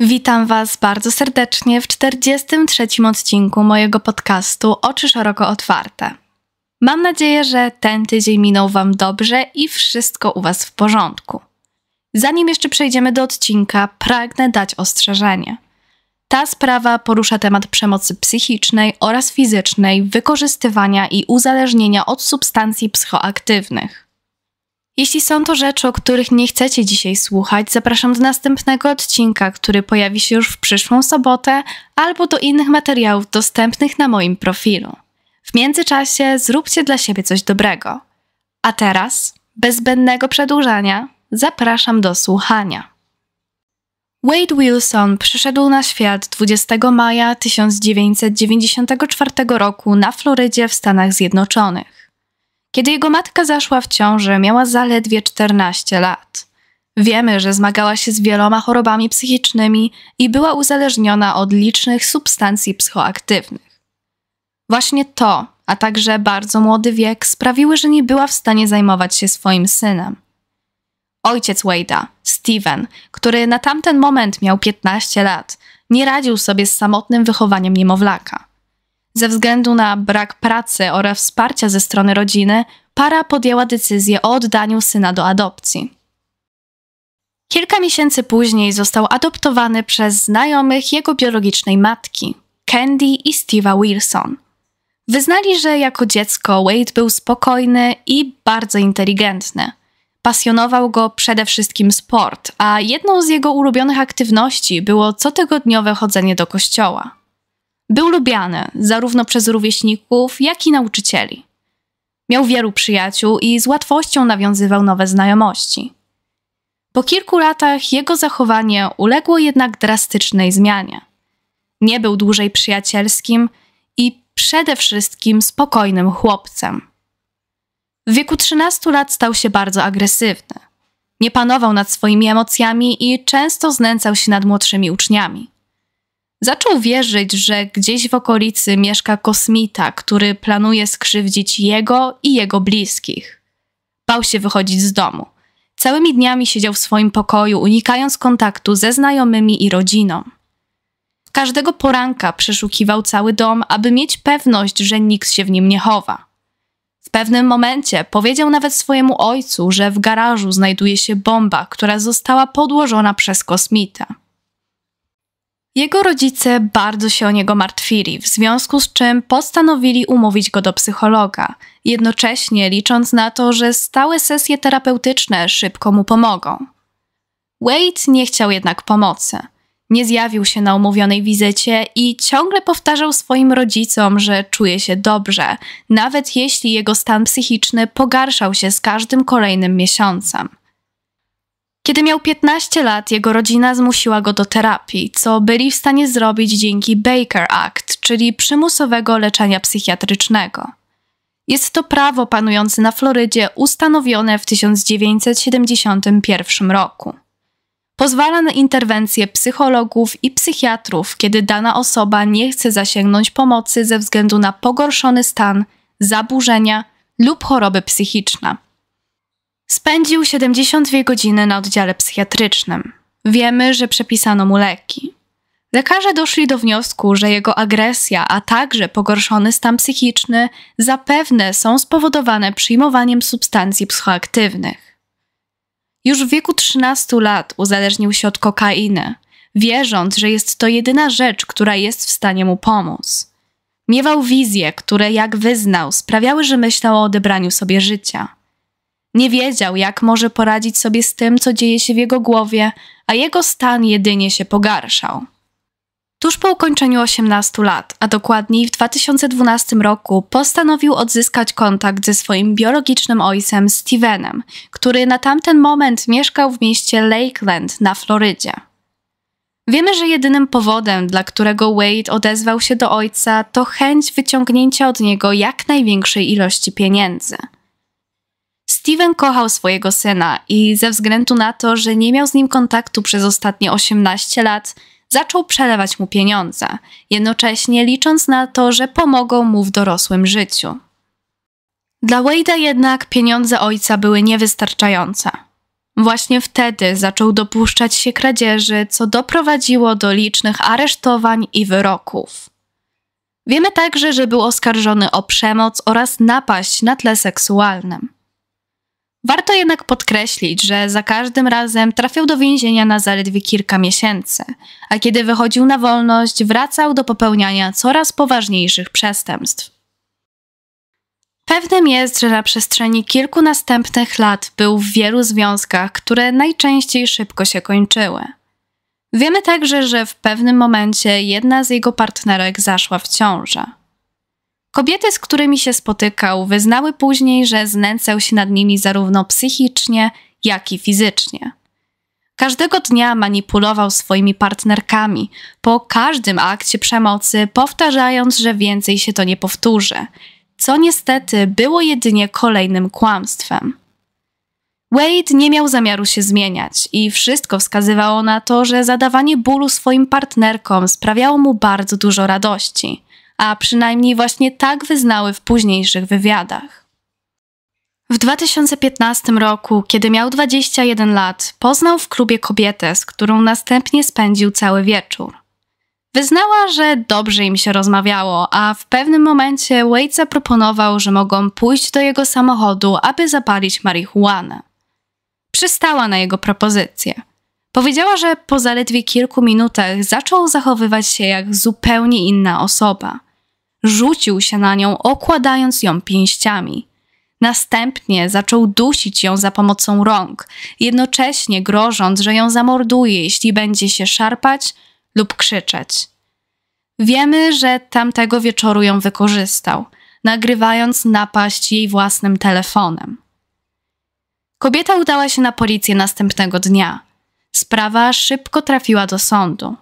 Witam Was bardzo serdecznie w 43 odcinku mojego podcastu Oczy Szeroko Otwarte. Mam nadzieję, że ten tydzień minął Wam dobrze i wszystko u Was w porządku. Zanim jeszcze przejdziemy do odcinka, pragnę dać ostrzeżenie. Ta sprawa porusza temat przemocy psychicznej oraz fizycznej, wykorzystywania i uzależnienia od substancji psychoaktywnych. Jeśli są to rzeczy, o których nie chcecie dzisiaj słuchać, zapraszam do następnego odcinka, który pojawi się już w przyszłą sobotę, albo do innych materiałów dostępnych na moim profilu. W międzyczasie zróbcie dla siebie coś dobrego. A teraz, bez zbędnego przedłużania, zapraszam do słuchania. Wade Wilson przyszedł na świat 20 maja 1994 roku na Florydzie w Stanach Zjednoczonych. Kiedy jego matka zaszła w ciąży, miała zaledwie 14 lat. Wiemy, że zmagała się z wieloma chorobami psychicznymi i była uzależniona od licznych substancji psychoaktywnych. Właśnie to, a także bardzo młody wiek sprawiły, że nie była w stanie zajmować się swoim synem. Ojciec Wade'a, Steven, który na tamten moment miał 15 lat, nie radził sobie z samotnym wychowaniem niemowlaka. Ze względu na brak pracy oraz wsparcia ze strony rodziny, para podjęła decyzję o oddaniu syna do adopcji. Kilka miesięcy później został adoptowany przez znajomych jego biologicznej matki, Candy i Steve'a Wilson. Wyznali, że jako dziecko Wade był spokojny i bardzo inteligentny. Pasjonował go przede wszystkim sport, a jedną z jego ulubionych aktywności było cotygodniowe chodzenie do kościoła. Był lubiany zarówno przez rówieśników, jak i nauczycieli. Miał wielu przyjaciół i z łatwością nawiązywał nowe znajomości. Po kilku latach jego zachowanie uległo jednak drastycznej zmianie. Nie był dłużej przyjacielskim i przede wszystkim spokojnym chłopcem. W wieku 13 lat stał się bardzo agresywny. Nie panował nad swoimi emocjami i często znęcał się nad młodszymi uczniami. Zaczął wierzyć, że gdzieś w okolicy mieszka kosmita, który planuje skrzywdzić jego i jego bliskich. Bał się wychodzić z domu. Całymi dniami siedział w swoim pokoju, unikając kontaktu ze znajomymi i rodziną. Każdego poranka przeszukiwał cały dom, aby mieć pewność, że nikt się w nim nie chowa. W pewnym momencie powiedział nawet swojemu ojcu, że w garażu znajduje się bomba, która została podłożona przez kosmita. Jego rodzice bardzo się o niego martwili, w związku z czym postanowili umówić go do psychologa, jednocześnie licząc na to, że stałe sesje terapeutyczne szybko mu pomogą. Wade nie chciał jednak pomocy. Nie zjawił się na umówionej wizycie i ciągle powtarzał swoim rodzicom, że czuje się dobrze, nawet jeśli jego stan psychiczny pogarszał się z każdym kolejnym miesiącem. Kiedy miał 15 lat, jego rodzina zmusiła go do terapii, co byli w stanie zrobić dzięki Baker Act, czyli przymusowego leczenia psychiatrycznego. Jest to prawo panujące na Florydzie ustanowione w 1971 roku. Pozwala na interwencję psychologów i psychiatrów, kiedy dana osoba nie chce zasięgnąć pomocy ze względu na pogorszony stan, zaburzenia lub choroby psychiczne. Spędził 72 godziny na oddziale psychiatrycznym. Wiemy, że przepisano mu leki. Lekarze doszli do wniosku, że jego agresja, a także pogorszony stan psychiczny zapewne są spowodowane przyjmowaniem substancji psychoaktywnych. Już w wieku 13 lat uzależnił się od kokainy, wierząc, że jest to jedyna rzecz, która jest w stanie mu pomóc. Miewał wizje, które, jak wyznał, sprawiały, że myślał o odebraniu sobie życia. Nie wiedział, jak może poradzić sobie z tym, co dzieje się w jego głowie, a jego stan jedynie się pogarszał. Tuż po ukończeniu 18 lat, a dokładniej w 2012 roku, postanowił odzyskać kontakt ze swoim biologicznym ojcem Stevenem, który na tamten moment mieszkał w mieście Lakeland na Florydzie. Wiemy, że jedynym powodem, dla którego Wade odezwał się do ojca, to chęć wyciągnięcia od niego jak największej ilości pieniędzy – Steven kochał swojego syna i ze względu na to, że nie miał z nim kontaktu przez ostatnie 18 lat, zaczął przelewać mu pieniądze, jednocześnie licząc na to, że pomogą mu w dorosłym życiu. Dla Wade'a jednak pieniądze ojca były niewystarczające. Właśnie wtedy zaczął dopuszczać się kradzieży, co doprowadziło do licznych aresztowań i wyroków. Wiemy także, że był oskarżony o przemoc oraz napaść na tle seksualnym. Warto jednak podkreślić, że za każdym razem trafiał do więzienia na zaledwie kilka miesięcy, a kiedy wychodził na wolność, wracał do popełniania coraz poważniejszych przestępstw. Pewnym jest, że na przestrzeni kilku następnych lat był w wielu związkach, które najczęściej szybko się kończyły. Wiemy także, że w pewnym momencie jedna z jego partnerek zaszła w ciążę. Kobiety, z którymi się spotykał, wyznały później, że znęcał się nad nimi zarówno psychicznie, jak i fizycznie. Każdego dnia manipulował swoimi partnerkami, po każdym akcie przemocy powtarzając, że więcej się to nie powtórzy, co niestety było jedynie kolejnym kłamstwem. Wade nie miał zamiaru się zmieniać i wszystko wskazywało na to, że zadawanie bólu swoim partnerkom sprawiało mu bardzo dużo radości – a przynajmniej właśnie tak wyznały w późniejszych wywiadach. W 2015 roku, kiedy miał 21 lat, poznał w klubie kobietę, z którą następnie spędził cały wieczór. Wyznała, że dobrze im się rozmawiało, a w pewnym momencie Wade zaproponował, że mogą pójść do jego samochodu, aby zapalić marihuanę. Przystała na jego propozycję. Powiedziała, że po zaledwie kilku minutach zaczął zachowywać się jak zupełnie inna osoba. Rzucił się na nią, okładając ją pięściami. Następnie zaczął dusić ją za pomocą rąk, jednocześnie grożąc, że ją zamorduje, jeśli będzie się szarpać lub krzyczeć. Wiemy, że tamtego wieczoru ją wykorzystał, nagrywając napaść jej własnym telefonem. Kobieta udała się na policję następnego dnia. Sprawa szybko trafiła do sądu.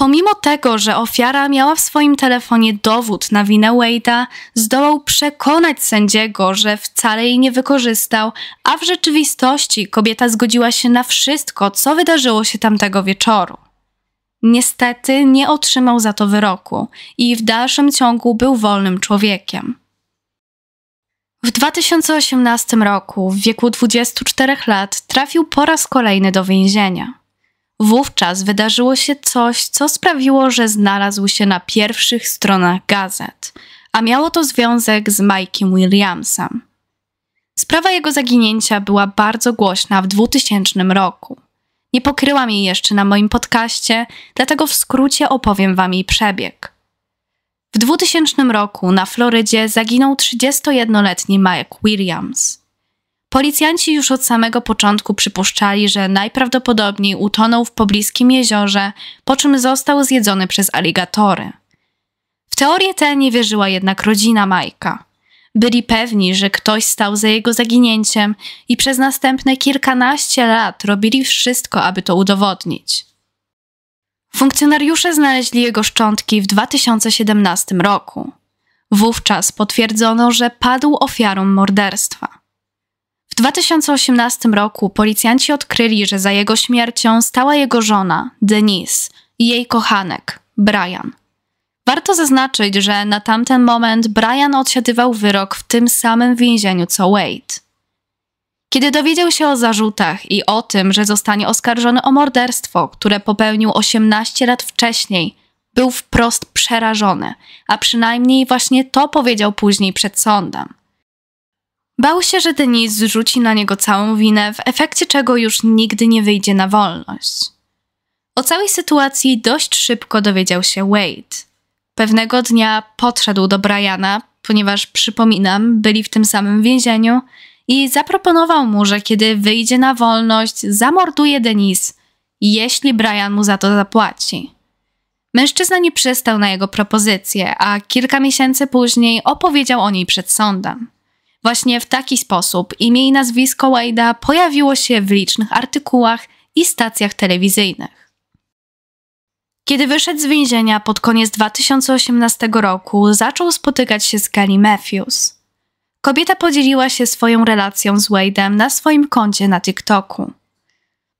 Pomimo tego, że ofiara miała w swoim telefonie dowód na winę Wade'a, zdołał przekonać sędziego, że wcale jej nie wykorzystał, a w rzeczywistości kobieta zgodziła się na wszystko, co wydarzyło się tamtego wieczoru. Niestety nie otrzymał za to wyroku i w dalszym ciągu był wolnym człowiekiem. W 2018 roku, w wieku 24 lat, trafił po raz kolejny do więzienia. Wówczas wydarzyło się coś, co sprawiło, że znalazł się na pierwszych stronach gazet, a miało to związek z Mike'iem Williamsem. Sprawa jego zaginięcia była bardzo głośna w 2000 roku. Nie pokryłam jej jeszcze na moim podcaście, dlatego w skrócie opowiem wam jej przebieg. W 2000 roku na Florydzie zaginął 31-letni Mike Williams. Policjanci już od samego początku przypuszczali, że najprawdopodobniej utonął w pobliskim jeziorze, po czym został zjedzony przez aligatory. W teorię tę nie wierzyła jednak rodzina Majka. Byli pewni, że ktoś stał za jego zaginięciem i przez następne kilkanaście lat robili wszystko, aby to udowodnić. Funkcjonariusze znaleźli jego szczątki w 2017 roku. Wówczas potwierdzono, że padł ofiarą morderstwa. 2018 roku policjanci odkryli, że za jego śmiercią stała jego żona, Denise, i jej kochanek, Brian. Warto zaznaczyć, że na tamten moment Brian odsiadywał wyrok w tym samym więzieniu co Wade. Kiedy dowiedział się o zarzutach i o tym, że zostanie oskarżony o morderstwo, które popełnił 18 lat wcześniej, był wprost przerażony, a przynajmniej właśnie to powiedział później przed sądem. Bał się, że Denise zrzuci na niego całą winę, w efekcie czego już nigdy nie wyjdzie na wolność. O całej sytuacji dość szybko dowiedział się Wade. Pewnego dnia podszedł do Briana, ponieważ przypominam, byli w tym samym więzieniu i zaproponował mu, że kiedy wyjdzie na wolność, zamorduje Denise, jeśli Brian mu za to zapłaci. Mężczyzna nie przystał na jego propozycję, a kilka miesięcy później opowiedział o niej przed sądem właśnie w taki sposób imię i nazwisko Wade'a pojawiło się w licznych artykułach i stacjach telewizyjnych. Kiedy wyszedł z więzienia pod koniec 2018 roku, zaczął spotykać się z Kelly Matthews. Kobieta podzieliła się swoją relacją z Wade'em na swoim koncie na TikToku.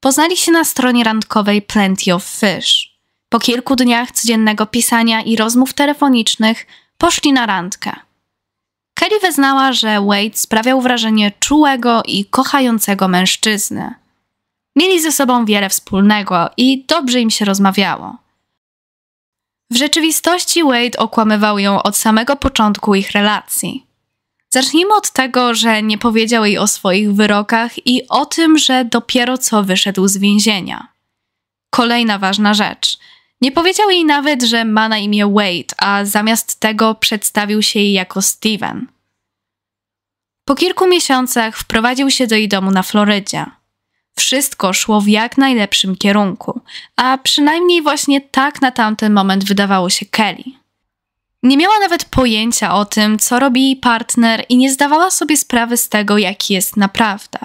Poznali się na stronie randkowej Plenty of Fish. Po kilku dniach codziennego pisania i rozmów telefonicznych poszli na randkę. Kelly wyznała, że Wade sprawiał wrażenie czułego i kochającego mężczyzny. Mieli ze sobą wiele wspólnego i dobrze im się rozmawiało. W rzeczywistości Wade okłamywał ją od samego początku ich relacji. Zacznijmy od tego, że nie powiedział jej o swoich wyrokach i o tym, że dopiero co wyszedł z więzienia. Kolejna ważna rzecz. Nie powiedział jej nawet, że ma na imię Wade, a zamiast tego przedstawił się jej jako Steven. Po kilku miesiącach wprowadził się do jej domu na Florydzie. Wszystko szło w jak najlepszym kierunku, a przynajmniej właśnie tak na tamten moment wydawało się Kelly. Nie miała nawet pojęcia o tym, co robi jej partner i nie zdawała sobie sprawy z tego, jaki jest naprawdę.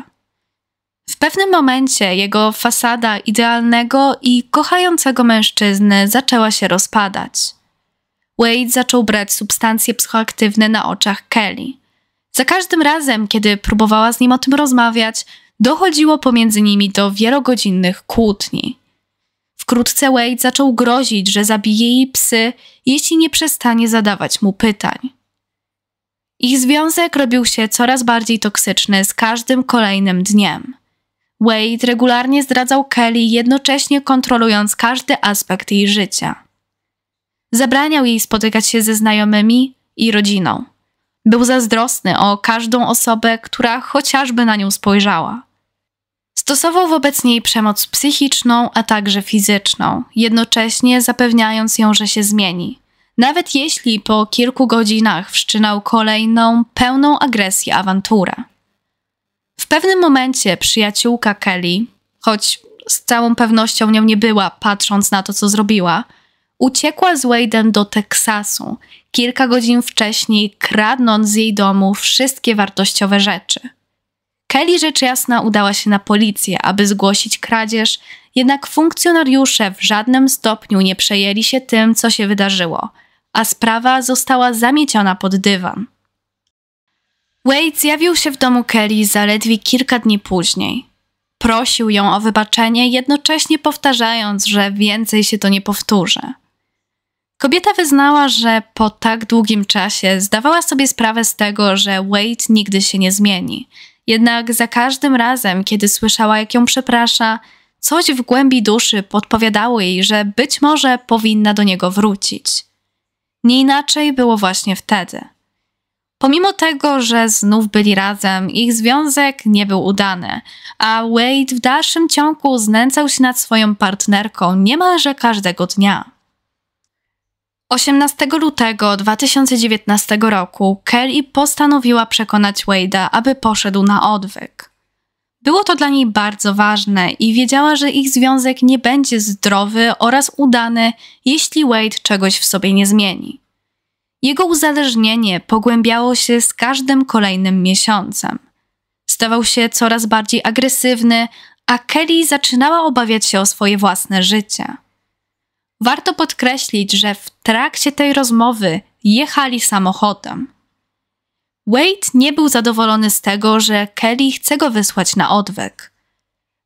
W pewnym momencie jego fasada idealnego i kochającego mężczyzny zaczęła się rozpadać. Wade zaczął brać substancje psychoaktywne na oczach Kelly. Za każdym razem, kiedy próbowała z nim o tym rozmawiać, dochodziło pomiędzy nimi do wielogodzinnych kłótni. Wkrótce Wade zaczął grozić, że zabije jej psy, jeśli nie przestanie zadawać mu pytań. Ich związek robił się coraz bardziej toksyczny z każdym kolejnym dniem. Wade regularnie zdradzał Kelly, jednocześnie kontrolując każdy aspekt jej życia. Zabraniał jej spotykać się ze znajomymi i rodziną. Był zazdrosny o każdą osobę, która chociażby na nią spojrzała. Stosował wobec niej przemoc psychiczną, a także fizyczną, jednocześnie zapewniając ją, że się zmieni. Nawet jeśli po kilku godzinach wszczynał kolejną, pełną agresji awanturę. W pewnym momencie przyjaciółka Kelly, choć z całą pewnością nią nie była, patrząc na to, co zrobiła, uciekła z Wade'em do Teksasu kilka godzin wcześniej, kradnąc z jej domu wszystkie wartościowe rzeczy. Kelly rzecz jasna udała się na policję, aby zgłosić kradzież, jednak funkcjonariusze w żadnym stopniu nie przejęli się tym, co się wydarzyło, a sprawa została zamieciona pod dywan. Wade zjawił się w domu Kelly zaledwie kilka dni później. Prosił ją o wybaczenie, jednocześnie powtarzając, że więcej się to nie powtórzy. Kobieta wyznała, że po tak długim czasie zdawała sobie sprawę z tego, że Wade nigdy się nie zmieni. Jednak za każdym razem, kiedy słyszała, jak ją przeprasza, coś w głębi duszy podpowiadało jej, że być może powinna do niego wrócić. Nie inaczej było właśnie wtedy. Pomimo tego, że znów byli razem, ich związek nie był udany, a Wade w dalszym ciągu znęcał się nad swoją partnerką niemalże każdego dnia. 18 lutego 2019 roku Kelly postanowiła przekonać Wade'a, aby poszedł na odwyk. Było to dla niej bardzo ważne i wiedziała, że ich związek nie będzie zdrowy oraz udany, jeśli Wade czegoś w sobie nie zmieni. Jego uzależnienie pogłębiało się z każdym kolejnym miesiącem. Stawał się coraz bardziej agresywny, a Kelly zaczynała obawiać się o swoje własne życie. Warto podkreślić, że w trakcie tej rozmowy jechali samochodem. Wade nie był zadowolony z tego, że Kelly chce go wysłać na odwyk.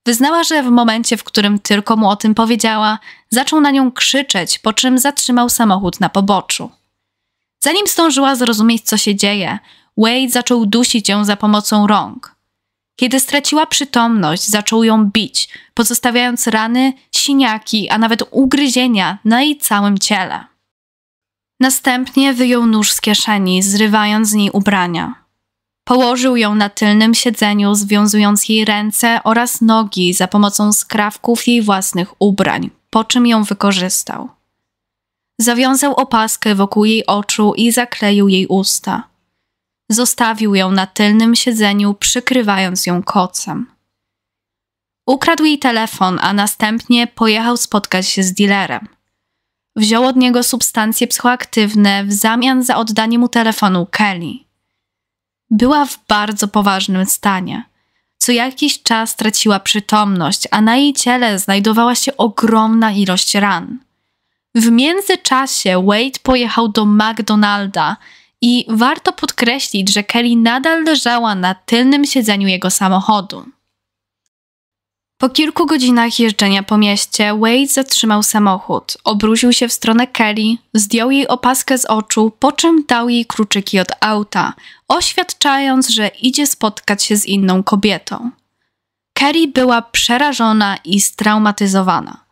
Wyznała, że w momencie, w którym tylko mu o tym powiedziała, zaczął na nią krzyczeć, po czym zatrzymał samochód na poboczu. Zanim zdążyła zrozumieć, co się dzieje, Wade zaczął dusić ją za pomocą rąk. Kiedy straciła przytomność, zaczął ją bić, pozostawiając rany, siniaki, a nawet ugryzienia na jej całym ciele. Następnie wyjął nóż z kieszeni, zrywając z niej ubrania. Położył ją na tylnym siedzeniu, związując jej ręce oraz nogi za pomocą skrawków jej własnych ubrań, po czym ją wykorzystał. Zawiązał opaskę wokół jej oczu i zakleił jej usta. Zostawił ją na tylnym siedzeniu, przykrywając ją kocem. Ukradł jej telefon, a następnie pojechał spotkać się z dealerem. Wziął od niego substancje psychoaktywne w zamian za oddanie mu telefonu Kelly. Była w bardzo poważnym stanie. Co jakiś czas traciła przytomność, a na jej ciele znajdowała się ogromna ilość ran. W międzyczasie Wade pojechał do McDonalda i warto podkreślić, że Kelly nadal leżała na tylnym siedzeniu jego samochodu. Po kilku godzinach jeżdżenia po mieście, Wade zatrzymał samochód, obrócił się w stronę Kelly, zdjął jej opaskę z oczu, po czym dał jej kluczyki od auta, oświadczając, że idzie spotkać się z inną kobietą. Kelly była przerażona i straumatyzowana.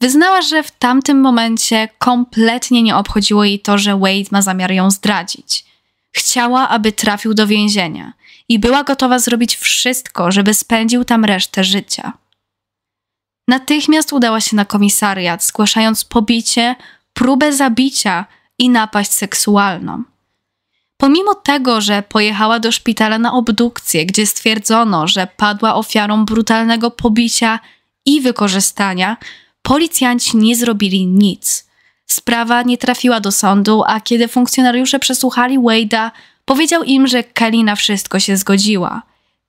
Wyznała, że w tamtym momencie kompletnie nie obchodziło jej to, że Wade ma zamiar ją zdradzić. Chciała, aby trafił do więzienia i była gotowa zrobić wszystko, żeby spędził tam resztę życia. Natychmiast udała się na komisariat, zgłaszając pobicie, próbę zabicia i napaść seksualną. Pomimo tego, że pojechała do szpitala na obdukcję, gdzie stwierdzono, że padła ofiarą brutalnego pobicia i wykorzystania, Policjanci nie zrobili nic. Sprawa nie trafiła do sądu, a kiedy funkcjonariusze przesłuchali Wade'a, powiedział im, że Kelly na wszystko się zgodziła.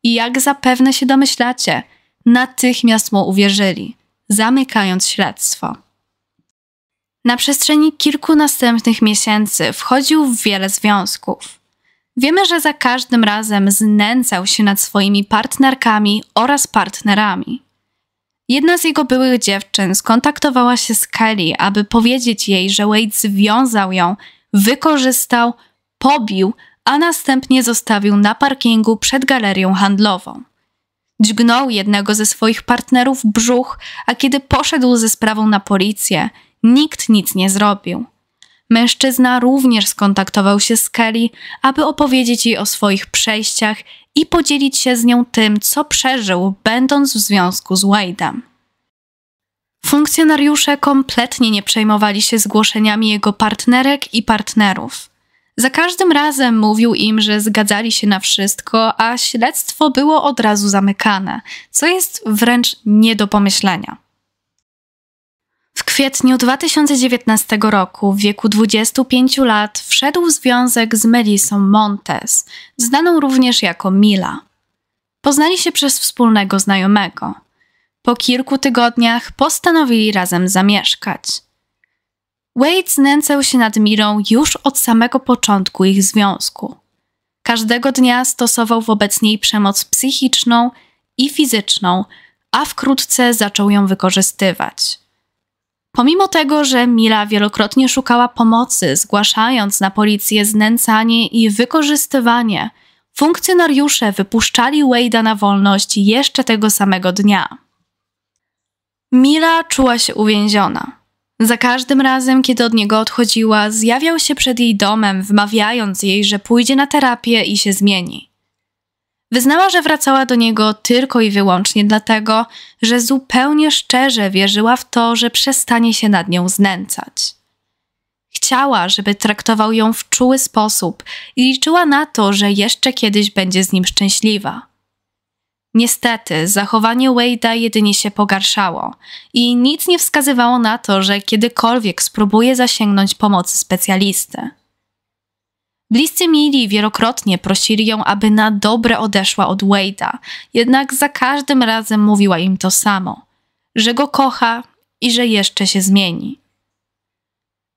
I jak zapewne się domyślacie, natychmiast mu uwierzyli, zamykając śledztwo. Na przestrzeni kilku następnych miesięcy wchodził w wiele związków. Wiemy, że za każdym razem znęcał się nad swoimi partnerkami oraz partnerami. Jedna z jego byłych dziewczyn skontaktowała się z Kelly, aby powiedzieć jej, że Wade związał ją, wykorzystał, pobił, a następnie zostawił na parkingu przed galerią handlową. Dźgnął jednego ze swoich partnerów brzuch, a kiedy poszedł ze sprawą na policję, nikt nic nie zrobił. Mężczyzna również skontaktował się z Kelly, aby opowiedzieć jej o swoich przejściach i podzielić się z nią tym, co przeżył, będąc w związku z Wade'em. Funkcjonariusze kompletnie nie przejmowali się zgłoszeniami jego partnerek i partnerów. Za każdym razem mówił im, że zgadzali się na wszystko, a śledztwo było od razu zamykane, co jest wręcz nie do pomyślenia kwietniu 2019 roku, w wieku 25 lat, wszedł w związek z Melisą Montes, znaną również jako Mila. Poznali się przez wspólnego znajomego. Po kilku tygodniach postanowili razem zamieszkać. Wade znęcał się nad Milą już od samego początku ich związku. Każdego dnia stosował wobec niej przemoc psychiczną i fizyczną, a wkrótce zaczął ją wykorzystywać – Pomimo tego, że Mila wielokrotnie szukała pomocy, zgłaszając na policję znęcanie i wykorzystywanie, funkcjonariusze wypuszczali Wade'a na wolność jeszcze tego samego dnia. Mila czuła się uwięziona. Za każdym razem, kiedy od niego odchodziła, zjawiał się przed jej domem, wmawiając jej, że pójdzie na terapię i się zmieni. Wyznała, że wracała do niego tylko i wyłącznie dlatego, że zupełnie szczerze wierzyła w to, że przestanie się nad nią znęcać. Chciała, żeby traktował ją w czuły sposób i liczyła na to, że jeszcze kiedyś będzie z nim szczęśliwa. Niestety, zachowanie Wade'a jedynie się pogarszało i nic nie wskazywało na to, że kiedykolwiek spróbuje zasięgnąć pomocy specjalisty. Bliscy Mili wielokrotnie prosili ją, aby na dobre odeszła od Wade'a, jednak za każdym razem mówiła im to samo, że go kocha i że jeszcze się zmieni.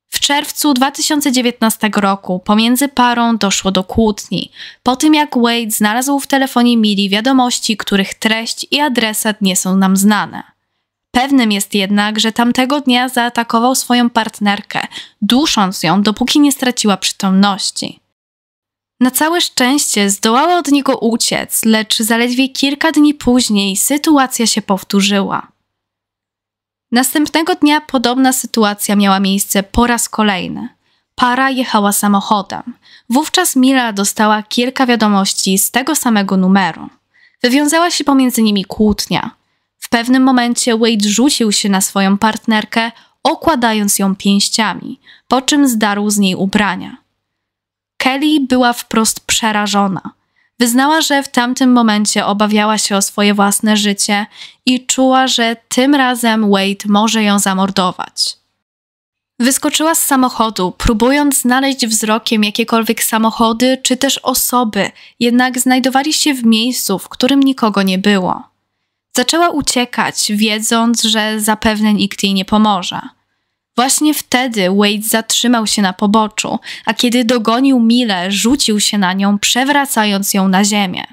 W czerwcu 2019 roku pomiędzy parą doszło do kłótni, po tym jak Wade znalazł w telefonie Mili wiadomości, których treść i adresat nie są nam znane. Pewnym jest jednak, że tamtego dnia zaatakował swoją partnerkę, dusząc ją, dopóki nie straciła przytomności. Na całe szczęście zdołała od niego uciec, lecz zaledwie kilka dni później sytuacja się powtórzyła. Następnego dnia podobna sytuacja miała miejsce po raz kolejny. Para jechała samochodem. Wówczas Mila dostała kilka wiadomości z tego samego numeru. Wywiązała się pomiędzy nimi kłótnia. W pewnym momencie Wade rzucił się na swoją partnerkę, okładając ją pięściami, po czym zdarł z niej ubrania. Kelly była wprost przerażona. Wyznała, że w tamtym momencie obawiała się o swoje własne życie i czuła, że tym razem Wade może ją zamordować. Wyskoczyła z samochodu, próbując znaleźć wzrokiem jakiekolwiek samochody czy też osoby, jednak znajdowali się w miejscu, w którym nikogo nie było. Zaczęła uciekać, wiedząc, że zapewne nikt jej nie pomoże. Właśnie wtedy Wade zatrzymał się na poboczu, a kiedy dogonił Milę, rzucił się na nią, przewracając ją na ziemię.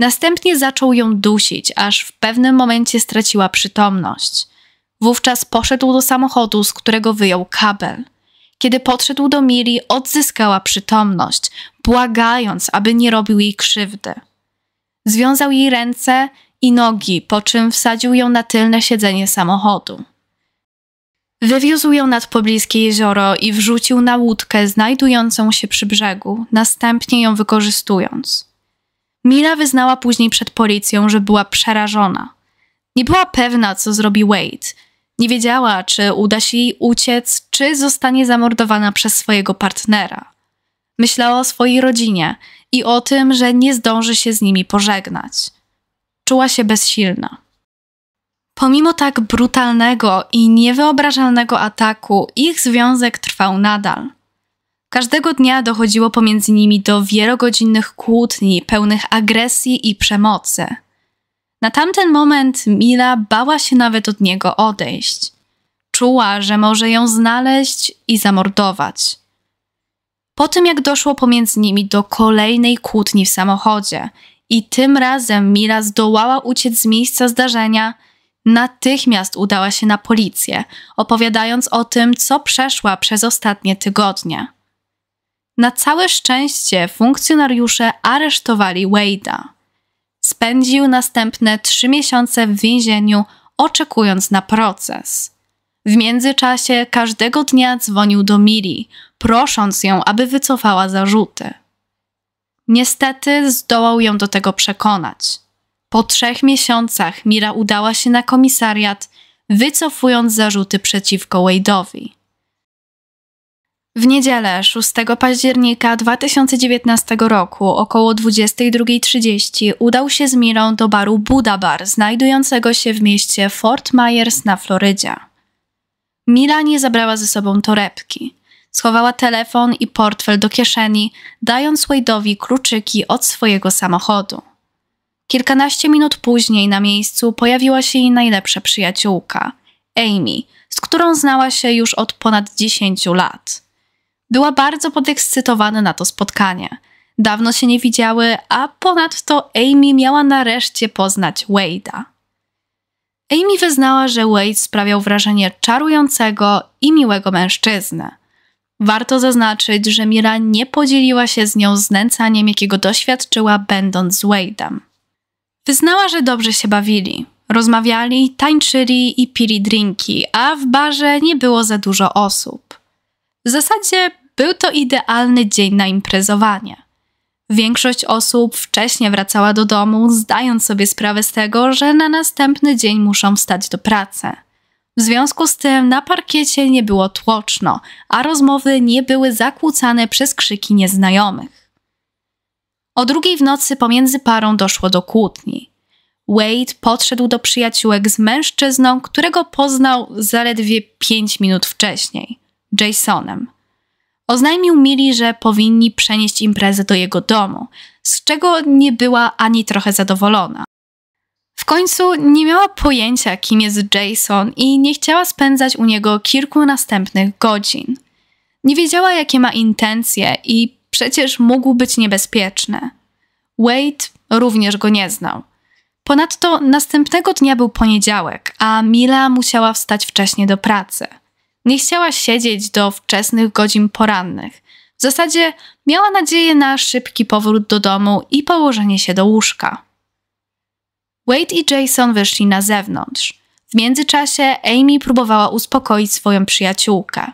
Następnie zaczął ją dusić, aż w pewnym momencie straciła przytomność. Wówczas poszedł do samochodu, z którego wyjął kabel. Kiedy podszedł do Miri, odzyskała przytomność, błagając, aby nie robił jej krzywdy. Związał jej ręce i nogi, po czym wsadził ją na tylne siedzenie samochodu. Wywiózł ją nad pobliskie jezioro i wrzucił na łódkę znajdującą się przy brzegu, następnie ją wykorzystując. Mila wyznała później przed policją, że była przerażona. Nie była pewna, co zrobi Wade. Nie wiedziała, czy uda się jej uciec, czy zostanie zamordowana przez swojego partnera. Myślała o swojej rodzinie i o tym, że nie zdąży się z nimi pożegnać. Czuła się bezsilna. Pomimo tak brutalnego i niewyobrażalnego ataku, ich związek trwał nadal. Każdego dnia dochodziło pomiędzy nimi do wielogodzinnych kłótni, pełnych agresji i przemocy. Na tamten moment Mila bała się nawet od niego odejść. Czuła, że może ją znaleźć i zamordować. Po tym, jak doszło pomiędzy nimi do kolejnej kłótni w samochodzie, i tym razem Mila zdołała uciec z miejsca zdarzenia, natychmiast udała się na policję, opowiadając o tym, co przeszła przez ostatnie tygodnie. Na całe szczęście funkcjonariusze aresztowali Wade'a. Spędził następne trzy miesiące w więzieniu, oczekując na proces. W międzyczasie każdego dnia dzwonił do Miri, prosząc ją, aby wycofała zarzuty. Niestety zdołał ją do tego przekonać. Po trzech miesiącach Mira udała się na komisariat, wycofując zarzuty przeciwko Wade'owi. W niedzielę 6 października 2019 roku około 22.30 udał się z Mirą do baru Buda Bar, znajdującego się w mieście Fort Myers na Florydzie. Mira nie zabrała ze sobą torebki. Schowała telefon i portfel do kieszeni, dając Wade'owi kluczyki od swojego samochodu. Kilkanaście minut później na miejscu pojawiła się jej najlepsza przyjaciółka, Amy, z którą znała się już od ponad 10 lat. Była bardzo podekscytowana na to spotkanie. Dawno się nie widziały, a ponadto Amy miała nareszcie poznać Wade'a. Amy wyznała, że Wade sprawiał wrażenie czarującego i miłego mężczyzny. Warto zaznaczyć, że Mira nie podzieliła się z nią znęcaniem, jakiego doświadczyła będąc z Wade'em. Wyznała, że dobrze się bawili. Rozmawiali, tańczyli i pili drinki, a w barze nie było za dużo osób. W zasadzie był to idealny dzień na imprezowanie. Większość osób wcześniej wracała do domu, zdając sobie sprawę z tego, że na następny dzień muszą wstać do pracy. W związku z tym na parkiecie nie było tłoczno, a rozmowy nie były zakłócane przez krzyki nieznajomych. O drugiej w nocy pomiędzy parą doszło do kłótni. Wade podszedł do przyjaciółek z mężczyzną, którego poznał zaledwie pięć minut wcześniej Jasonem. Oznajmił Mili, że powinni przenieść imprezę do jego domu, z czego nie była ani trochę zadowolona. W końcu nie miała pojęcia, kim jest Jason i nie chciała spędzać u niego kilku następnych godzin. Nie wiedziała, jakie ma intencje i Przecież mógł być niebezpieczny. Wade również go nie znał. Ponadto następnego dnia był poniedziałek, a Mila musiała wstać wcześniej do pracy. Nie chciała siedzieć do wczesnych godzin porannych. W zasadzie miała nadzieję na szybki powrót do domu i położenie się do łóżka. Wade i Jason wyszli na zewnątrz. W międzyczasie Amy próbowała uspokoić swoją przyjaciółkę.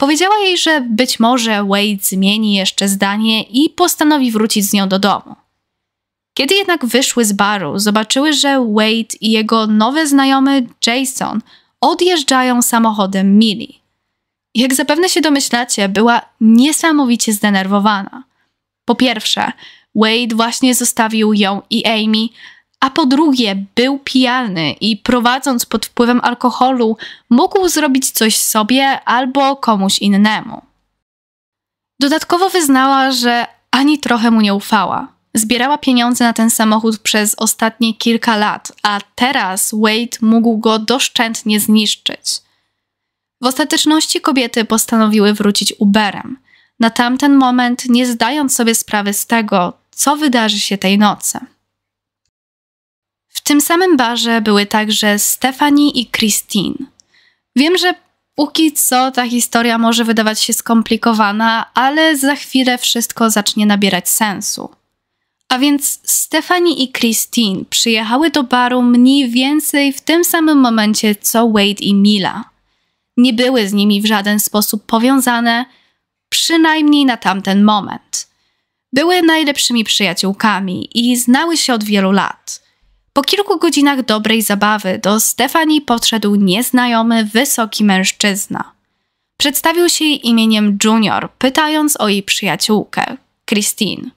Powiedziała jej, że być może Wade zmieni jeszcze zdanie i postanowi wrócić z nią do domu. Kiedy jednak wyszły z baru, zobaczyły, że Wade i jego nowy znajomy Jason odjeżdżają samochodem Mili. Jak zapewne się domyślacie, była niesamowicie zdenerwowana. Po pierwsze, Wade właśnie zostawił ją i Amy, a po drugie był pijany i prowadząc pod wpływem alkoholu mógł zrobić coś sobie albo komuś innemu. Dodatkowo wyznała, że ani trochę mu nie ufała. Zbierała pieniądze na ten samochód przez ostatnie kilka lat, a teraz Wade mógł go doszczętnie zniszczyć. W ostateczności kobiety postanowiły wrócić Uberem, na tamten moment nie zdając sobie sprawy z tego, co wydarzy się tej nocy tym samym barze były także Stephanie i Christine. Wiem, że póki co ta historia może wydawać się skomplikowana, ale za chwilę wszystko zacznie nabierać sensu. A więc Stephanie i Christine przyjechały do baru mniej więcej w tym samym momencie co Wade i Mila. Nie były z nimi w żaden sposób powiązane, przynajmniej na tamten moment. Były najlepszymi przyjaciółkami i znały się od wielu lat – po kilku godzinach dobrej zabawy do Stefanii podszedł nieznajomy, wysoki mężczyzna. Przedstawił się jej imieniem Junior, pytając o jej przyjaciółkę, Christine.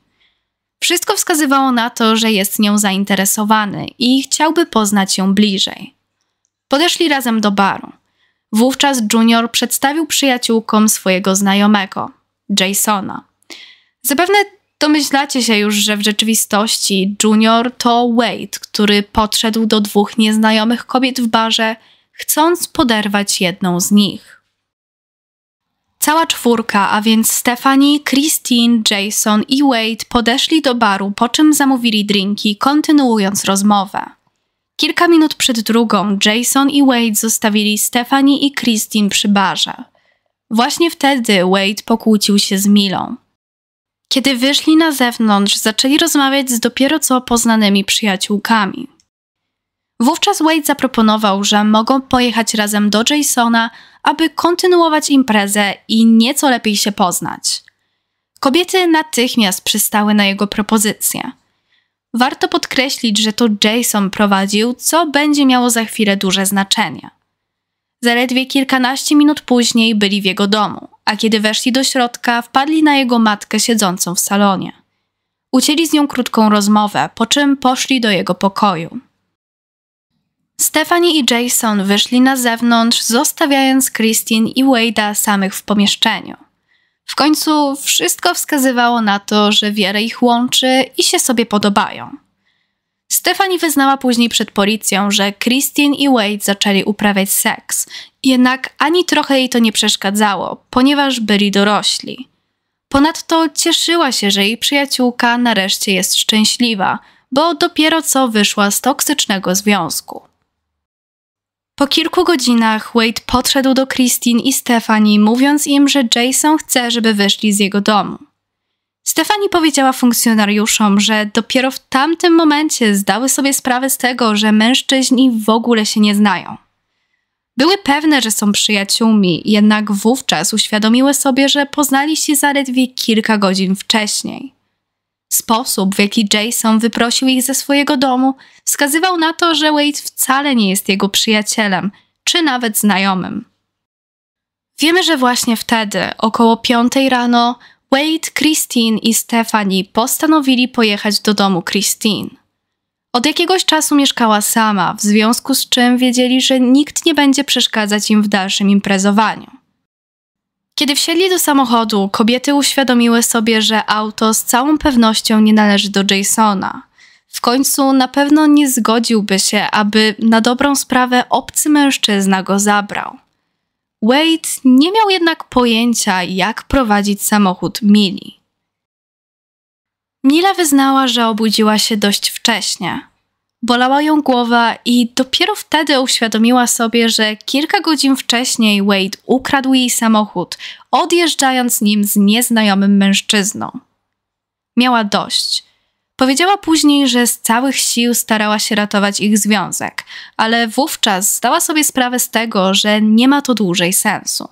Wszystko wskazywało na to, że jest nią zainteresowany i chciałby poznać ją bliżej. Podeszli razem do baru. Wówczas Junior przedstawił przyjaciółkom swojego znajomego, Jasona. Zapewne Domyślacie się już, że w rzeczywistości Junior to Wade, który podszedł do dwóch nieznajomych kobiet w barze, chcąc poderwać jedną z nich. Cała czwórka, a więc Stephanie, Christine, Jason i Wade podeszli do baru, po czym zamówili drinki, kontynuując rozmowę. Kilka minut przed drugą Jason i Wade zostawili Stephanie i Christine przy barze. Właśnie wtedy Wade pokłócił się z Milą. Kiedy wyszli na zewnątrz, zaczęli rozmawiać z dopiero co poznanymi przyjaciółkami. Wówczas Wade zaproponował, że mogą pojechać razem do Jasona, aby kontynuować imprezę i nieco lepiej się poznać. Kobiety natychmiast przystały na jego propozycję. Warto podkreślić, że to Jason prowadził, co będzie miało za chwilę duże znaczenie. Zaledwie kilkanaście minut później byli w jego domu a kiedy weszli do środka, wpadli na jego matkę siedzącą w salonie. Ucięli z nią krótką rozmowę, po czym poszli do jego pokoju. Stephanie i Jason wyszli na zewnątrz, zostawiając Christine i Wade'a samych w pomieszczeniu. W końcu wszystko wskazywało na to, że wiele ich łączy i się sobie podobają. Stefani wyznała później przed policją, że Christine i Wade zaczęli uprawiać seks, jednak ani trochę jej to nie przeszkadzało, ponieważ byli dorośli. Ponadto cieszyła się, że jej przyjaciółka nareszcie jest szczęśliwa, bo dopiero co wyszła z toksycznego związku. Po kilku godzinach Wade podszedł do Christine i Stefani, mówiąc im, że Jason chce, żeby wyszli z jego domu. Stefani powiedziała funkcjonariuszom, że dopiero w tamtym momencie zdały sobie sprawę z tego, że mężczyźni w ogóle się nie znają. Były pewne, że są przyjaciółmi, jednak wówczas uświadomiły sobie, że poznali się zaledwie kilka godzin wcześniej. Sposób, w jaki Jason wyprosił ich ze swojego domu, wskazywał na to, że Wade wcale nie jest jego przyjacielem, czy nawet znajomym. Wiemy, że właśnie wtedy, około piątej rano, Wade, Christine i Stephanie postanowili pojechać do domu Christine. Od jakiegoś czasu mieszkała sama, w związku z czym wiedzieli, że nikt nie będzie przeszkadzać im w dalszym imprezowaniu. Kiedy wsiedli do samochodu, kobiety uświadomiły sobie, że auto z całą pewnością nie należy do Jasona. W końcu na pewno nie zgodziłby się, aby na dobrą sprawę obcy mężczyzna go zabrał. Wade nie miał jednak pojęcia, jak prowadzić samochód Mili. Mila wyznała, że obudziła się dość wcześnie. Bolała ją głowa i dopiero wtedy uświadomiła sobie, że kilka godzin wcześniej Wade ukradł jej samochód, odjeżdżając nim z nieznajomym mężczyzną. Miała dość – Powiedziała później, że z całych sił starała się ratować ich związek, ale wówczas zdała sobie sprawę z tego, że nie ma to dłużej sensu.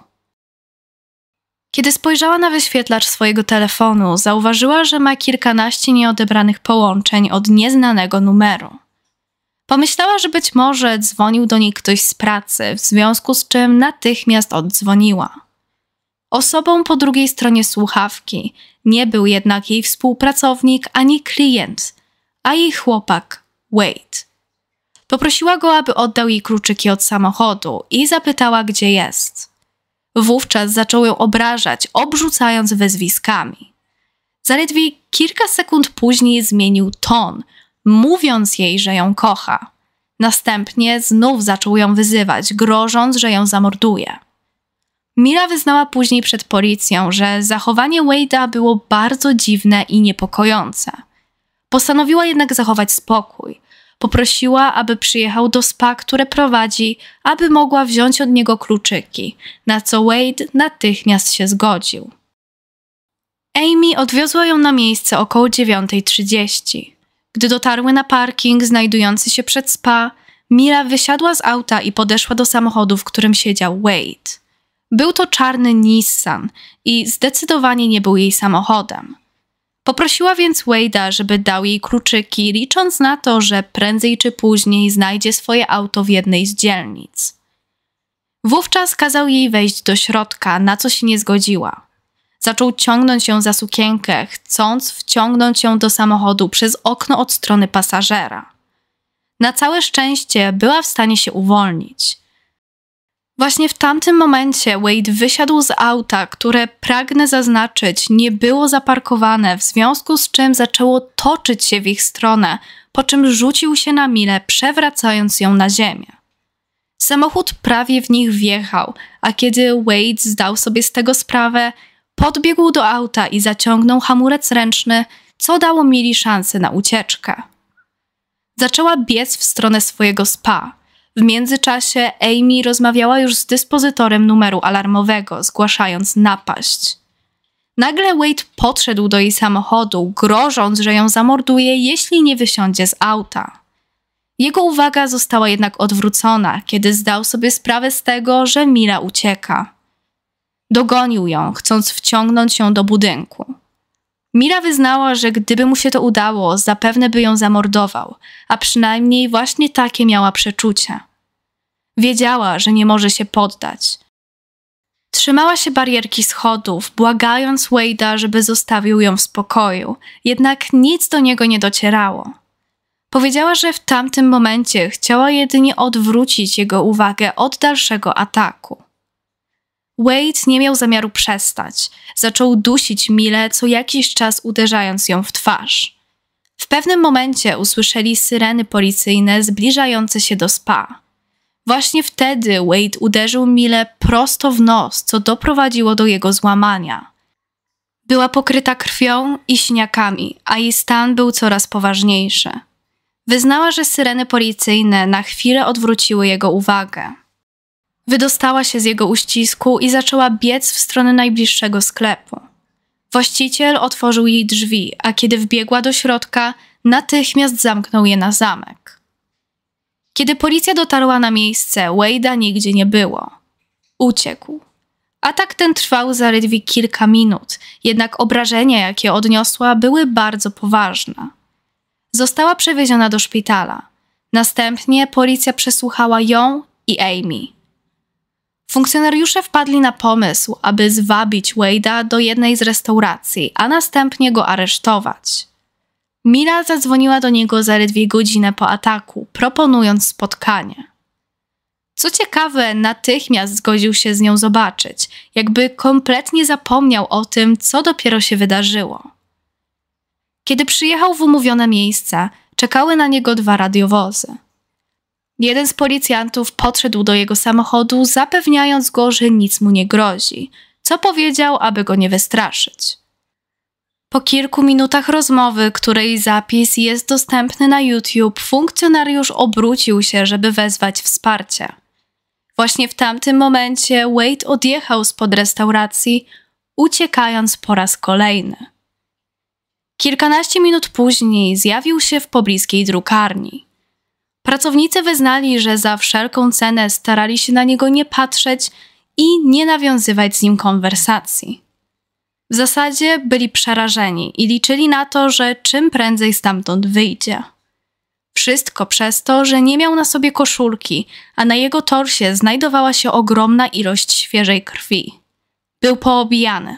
Kiedy spojrzała na wyświetlacz swojego telefonu, zauważyła, że ma kilkanaście nieodebranych połączeń od nieznanego numeru. Pomyślała, że być może dzwonił do niej ktoś z pracy, w związku z czym natychmiast oddzwoniła osobą po drugiej stronie słuchawki. Nie był jednak jej współpracownik ani klient, a jej chłopak Wade. Poprosiła go, aby oddał jej kluczyki od samochodu i zapytała, gdzie jest. Wówczas zaczął ją obrażać, obrzucając wyzwiskami. Zaledwie kilka sekund później zmienił ton, mówiąc jej, że ją kocha. Następnie znów zaczął ją wyzywać, grożąc, że ją zamorduje. Mira wyznała później przed policją, że zachowanie Wade'a było bardzo dziwne i niepokojące. Postanowiła jednak zachować spokój. Poprosiła, aby przyjechał do spa, które prowadzi, aby mogła wziąć od niego kluczyki, na co Wade natychmiast się zgodził. Amy odwiozła ją na miejsce około 9.30. Gdy dotarły na parking znajdujący się przed spa, Mira wysiadła z auta i podeszła do samochodu, w którym siedział Wade. Był to czarny Nissan i zdecydowanie nie był jej samochodem. Poprosiła więc Wade'a, żeby dał jej kluczyki, licząc na to, że prędzej czy później znajdzie swoje auto w jednej z dzielnic. Wówczas kazał jej wejść do środka, na co się nie zgodziła. Zaczął ciągnąć ją za sukienkę, chcąc wciągnąć ją do samochodu przez okno od strony pasażera. Na całe szczęście była w stanie się uwolnić. Właśnie w tamtym momencie Wade wysiadł z auta, które pragnę zaznaczyć, nie było zaparkowane, w związku z czym zaczęło toczyć się w ich stronę, po czym rzucił się na mile, przewracając ją na ziemię. Samochód prawie w nich wjechał, a kiedy Wade zdał sobie z tego sprawę, podbiegł do auta i zaciągnął hamulec ręczny, co dało Mili szansę na ucieczkę. Zaczęła biec w stronę swojego spa, w międzyczasie Amy rozmawiała już z dyspozytorem numeru alarmowego, zgłaszając napaść. Nagle Wade podszedł do jej samochodu, grożąc, że ją zamorduje, jeśli nie wysiądzie z auta. Jego uwaga została jednak odwrócona, kiedy zdał sobie sprawę z tego, że Mila ucieka. Dogonił ją, chcąc wciągnąć ją do budynku. Mira wyznała, że gdyby mu się to udało, zapewne by ją zamordował, a przynajmniej właśnie takie miała przeczucia. Wiedziała, że nie może się poddać. Trzymała się barierki schodów, błagając Wade'a, żeby zostawił ją w spokoju, jednak nic do niego nie docierało. Powiedziała, że w tamtym momencie chciała jedynie odwrócić jego uwagę od dalszego ataku. Wade nie miał zamiaru przestać. Zaczął dusić Mile co jakiś czas uderzając ją w twarz. W pewnym momencie usłyszeli syreny policyjne zbliżające się do spa. Właśnie wtedy Wade uderzył Mile prosto w nos, co doprowadziło do jego złamania. Była pokryta krwią i śniakami, a jej stan był coraz poważniejszy. Wyznała, że syreny policyjne na chwilę odwróciły jego uwagę. Wydostała się z jego uścisku i zaczęła biec w stronę najbliższego sklepu. Właściciel otworzył jej drzwi, a kiedy wbiegła do środka, natychmiast zamknął je na zamek. Kiedy policja dotarła na miejsce, Wade'a nigdzie nie było. Uciekł. Atak ten trwał zaledwie kilka minut, jednak obrażenia, jakie odniosła, były bardzo poważne. Została przewieziona do szpitala. Następnie policja przesłuchała ją i Amy. Funkcjonariusze wpadli na pomysł, aby zwabić Wade'a do jednej z restauracji, a następnie go aresztować. Mila zadzwoniła do niego zaledwie godzinę po ataku, proponując spotkanie. Co ciekawe, natychmiast zgodził się z nią zobaczyć, jakby kompletnie zapomniał o tym, co dopiero się wydarzyło. Kiedy przyjechał w umówione miejsce, czekały na niego dwa radiowozy. Jeden z policjantów podszedł do jego samochodu, zapewniając go, że nic mu nie grozi, co powiedział, aby go nie wystraszyć. Po kilku minutach rozmowy, której zapis jest dostępny na YouTube, funkcjonariusz obrócił się, żeby wezwać wsparcie. Właśnie w tamtym momencie Wade odjechał spod restauracji, uciekając po raz kolejny. Kilkanaście minut później zjawił się w pobliskiej drukarni. Pracownicy wyznali, że za wszelką cenę starali się na niego nie patrzeć i nie nawiązywać z nim konwersacji. W zasadzie byli przerażeni i liczyli na to, że czym prędzej stamtąd wyjdzie. Wszystko przez to, że nie miał na sobie koszulki, a na jego torsie znajdowała się ogromna ilość świeżej krwi. Był poobijany.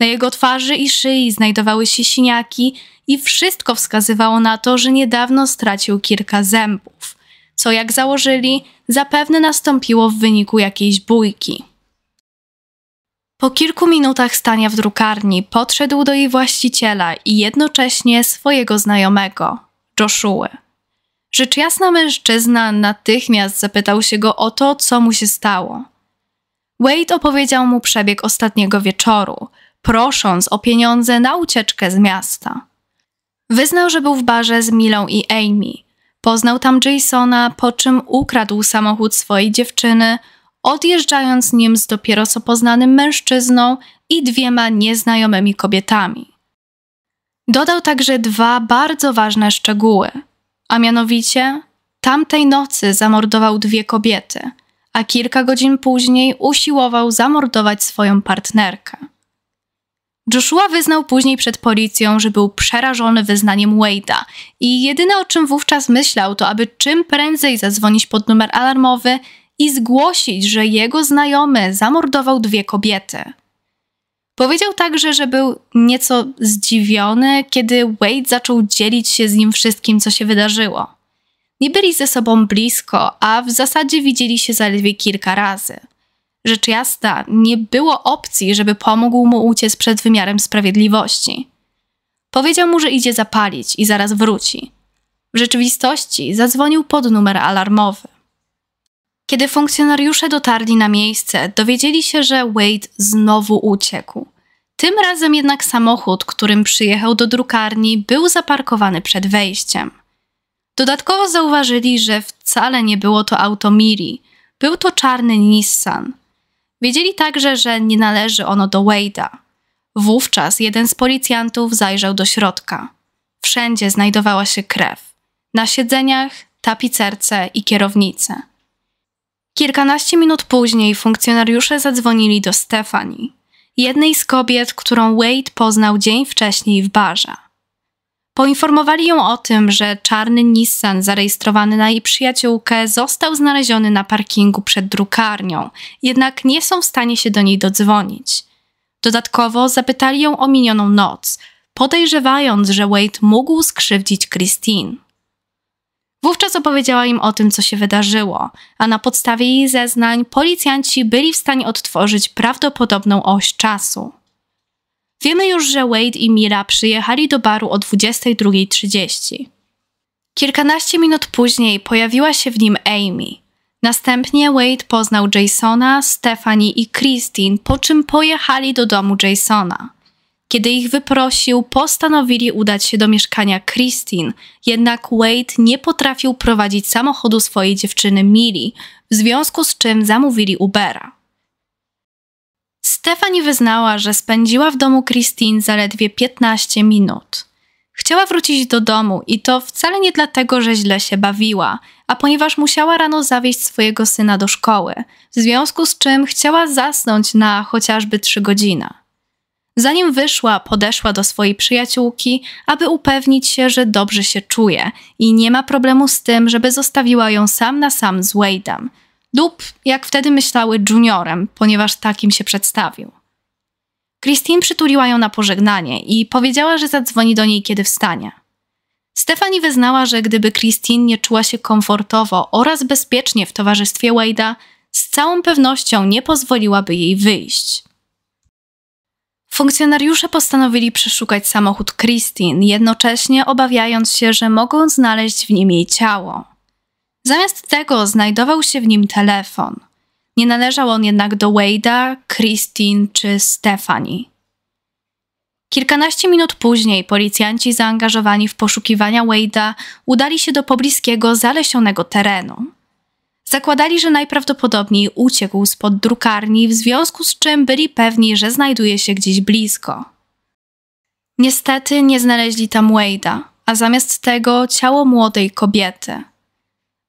Na jego twarzy i szyi znajdowały się siniaki i wszystko wskazywało na to, że niedawno stracił kilka zębów, co jak założyli, zapewne nastąpiło w wyniku jakiejś bójki. Po kilku minutach stania w drukarni podszedł do jej właściciela i jednocześnie swojego znajomego, Joshua. Rzecz jasna mężczyzna natychmiast zapytał się go o to, co mu się stało. Wade opowiedział mu przebieg ostatniego wieczoru, prosząc o pieniądze na ucieczkę z miasta. Wyznał, że był w barze z Milą i Amy. Poznał tam Jasona, po czym ukradł samochód swojej dziewczyny, odjeżdżając nim z dopiero co poznanym mężczyzną i dwiema nieznajomymi kobietami. Dodał także dwa bardzo ważne szczegóły, a mianowicie tamtej nocy zamordował dwie kobiety, a kilka godzin później usiłował zamordować swoją partnerkę. Joshua wyznał później przed policją, że był przerażony wyznaniem Wade'a i jedyne o czym wówczas myślał to, aby czym prędzej zadzwonić pod numer alarmowy i zgłosić, że jego znajomy zamordował dwie kobiety. Powiedział także, że był nieco zdziwiony, kiedy Wade zaczął dzielić się z nim wszystkim, co się wydarzyło. Nie byli ze sobą blisko, a w zasadzie widzieli się zaledwie kilka razy – Rzecz jasna, nie było opcji, żeby pomógł mu uciec przed wymiarem sprawiedliwości. Powiedział mu, że idzie zapalić i zaraz wróci. W rzeczywistości zadzwonił pod numer alarmowy. Kiedy funkcjonariusze dotarli na miejsce, dowiedzieli się, że Wade znowu uciekł. Tym razem jednak samochód, którym przyjechał do drukarni, był zaparkowany przed wejściem. Dodatkowo zauważyli, że wcale nie było to auto Miri, był to czarny Nissan. Wiedzieli także, że nie należy ono do Wade'a. Wówczas jeden z policjantów zajrzał do środka. Wszędzie znajdowała się krew. Na siedzeniach, tapicerce i kierownicy. Kilkanaście minut później funkcjonariusze zadzwonili do Stefani, jednej z kobiet, którą Wade poznał dzień wcześniej w barze. Poinformowali ją o tym, że czarny Nissan zarejestrowany na jej przyjaciółkę został znaleziony na parkingu przed drukarnią, jednak nie są w stanie się do niej dodzwonić. Dodatkowo zapytali ją o minioną noc, podejrzewając, że Wade mógł skrzywdzić Christine. Wówczas opowiedziała im o tym, co się wydarzyło, a na podstawie jej zeznań policjanci byli w stanie odtworzyć prawdopodobną oś czasu. Wiemy już, że Wade i Mira przyjechali do baru o 22.30. Kilkanaście minut później pojawiła się w nim Amy. Następnie Wade poznał Jasona, Stephanie i Christine, po czym pojechali do domu Jasona. Kiedy ich wyprosił, postanowili udać się do mieszkania Christine, jednak Wade nie potrafił prowadzić samochodu swojej dziewczyny Mili, w związku z czym zamówili Ubera. Stefani wyznała, że spędziła w domu Christine zaledwie 15 minut. Chciała wrócić do domu i to wcale nie dlatego, że źle się bawiła, a ponieważ musiała rano zawieźć swojego syna do szkoły, w związku z czym chciała zasnąć na chociażby 3 godziny. Zanim wyszła, podeszła do swojej przyjaciółki, aby upewnić się, że dobrze się czuje i nie ma problemu z tym, żeby zostawiła ją sam na sam z Wade'em – lub, jak wtedy myślały, juniorem, ponieważ takim się przedstawił. Christine przytuliła ją na pożegnanie i powiedziała, że zadzwoni do niej, kiedy wstanie. Stefani wyznała, że gdyby Christine nie czuła się komfortowo oraz bezpiecznie w towarzystwie Wade'a, z całą pewnością nie pozwoliłaby jej wyjść. Funkcjonariusze postanowili przeszukać samochód Christine, jednocześnie obawiając się, że mogą znaleźć w nim jej ciało. Zamiast tego znajdował się w nim telefon. Nie należał on jednak do Wade'a, Christine czy Stephanie. Kilkanaście minut później policjanci zaangażowani w poszukiwania Wade'a udali się do pobliskiego, zalesionego terenu. Zakładali, że najprawdopodobniej uciekł spod drukarni, w związku z czym byli pewni, że znajduje się gdzieś blisko. Niestety nie znaleźli tam Wade'a, a zamiast tego ciało młodej kobiety –